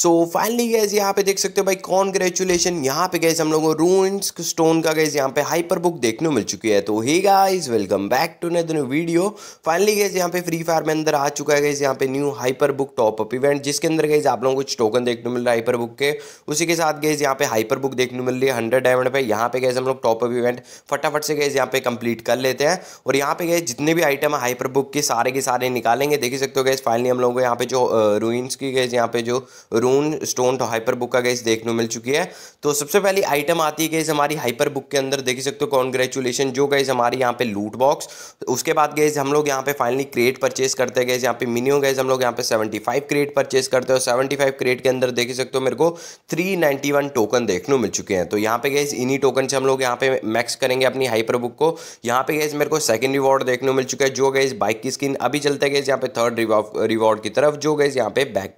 so finally guys यहाँ पे देख सकते हो भाई कॉन्ग्रेचुलेशन यहाँ पे गैस हम लोगों को रूइंस स्टोन का गैस यहाँ पे हाइपर बुक देखने मिल चुकी है तो hey guys welcome back to ने नदन वीडियो फाइनली गैस यहाँ पे फ्री फायर में अंदर आ चुका है गैस यहाँ पे new hyper book top up event जिसके अंदर गैस आप लोगों को कुछ टोकन देखने मिल रहा है हाइपर बुक के उसी के साथ गैस यहाँ पे हाइपर बुक देखने मिल रही है हंड्रेड डायमंड पे यहाँ पे गैस हम लोग टॉप अप इवेंट फटाफट से गैस यहाँ पे कंप्लीट कर लेते हैं और यहाँ पे गए जितने भी आइटम है हाइपर बुक के सारे के सारे निकालेंगे देख सकते हो गैस फाइनली हम लोगों को यहाँ पे जो रूइंस की गैस यहाँ पे जो रून स्टोन तो हाइपर बुक का गैस देखने मिल चुकी है तो सबसे पहली आइटम आती है गैस हमारी हाइपर बुक के अंदर देख सकते हो कॉन्ग्रेचुलेशन जो गैस हमारी यहाँ पे लूट बॉक्स तो उसके बाद गैस हम लोग यहाँ पे फाइनली क्रेट परचेस करते हैं गैस यहाँ पे मिनियो गैस हम लोग यहाँ पे सेवेंटी फाइव क्रेट परचेस करते हो सेवेंटी फाइव क्रेट के अंदर देख सकते हो मेरे को थ्री नाइन्टी वन टोकन देखने मिल चुके हैं तो यहाँ पे गैस इन्हीं टोकन से हम लोग यहाँ पे मैक्स करेंगे अपनी हाइपर बुक को यहाँ पे गैस मेरे को सेकंड रिवॉर्ड देखने मिल चुका है जो गैस बाइक की स्किन अभी चलते गए यहाँ पे थर्ड रिवॉर्ड की तरफ जो गैस यहाँ पे बैक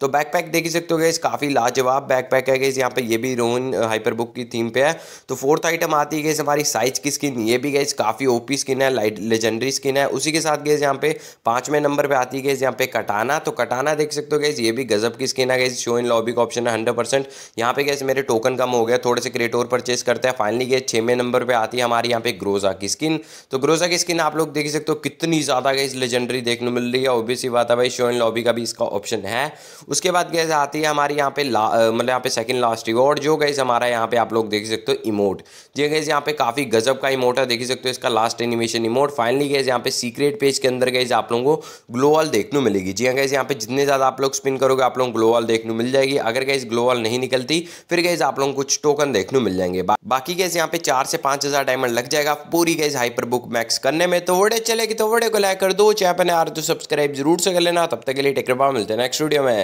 तो बैकपैक देख ही सकते हो गैस काफ़ी लाजवाब बैक पैक है गैस यहाँ पे ये भी रोहन हाइपर बुक की थीम पे है तो फोर्थ आइटम आती है गैस हमारी साइज की स्किन ये भी गैस काफ़ी ओपी स्किन है लाइट लेजेंडरी स्किन है उसी के साथ गैस यहाँ पे पाँचवें नंबर पे आती है गैस यहाँ पे कटाना तो कटाना देख सकते हो गैस ये भी गजब की स्किन है गैस शो इन लॉबी का ऑप्शन है हंड्रेड परसेंट यहाँ पे गैस मेरे टोकन कम हो गया थोड़े से क्रेट और परचेस करते हैं फाइनली गैस छवें नंबर पर आती है हमारे यहाँ पे ग्रोजा की स्किन तो ग्रोजा की स्किन आप लोग देख सकते हो कितनी ज़्यादा गैस लेजेंडरी देखने मिल रही है ओबियसली बात है भाई शो इन लॉबी का भी इसका ऑप्शन है उसके बाद गैस गाइज आती है हमारी यहाँ पे मतलब यहाँ पे सेकंड लास्ट रिवॉर्ड जो गाइज हमारा यहाँ पे आप लोग देख सकते हो इमोट जी गाइज यहाँ पे काफ़ी गजब का इमोट है देख सकते हो इसका last animation emote finally guys यहाँ पे सीक्रेट पेज के अंदर गाइज आप लोगों को ग्लोवल देखने मिलेगी जी गाइज हाँ यहाँ पे जितने ज़्यादा आप लोग स्पिन करोगे आप लोग ग्लोवल देखने मिल जाएगी अगर गाइज ग्लोवल नहीं निकलती फिर गाइज आप लोग कुछ टोकन देखने मिल जाएंगे बाकी गाइज यहाँ पे चार से पांच हज़ार डायमंड लग जाएगा पूरी गाइज हाइपर बुक मैक्स करने में तो वोड़े चलेगी तो वोड़े को लाइक कर दो चैपन यार तो सब्सक्राइब जरूर से कर लेना तब तक के लिए टेक मिलते हैं नेक्स्ट वीडियो में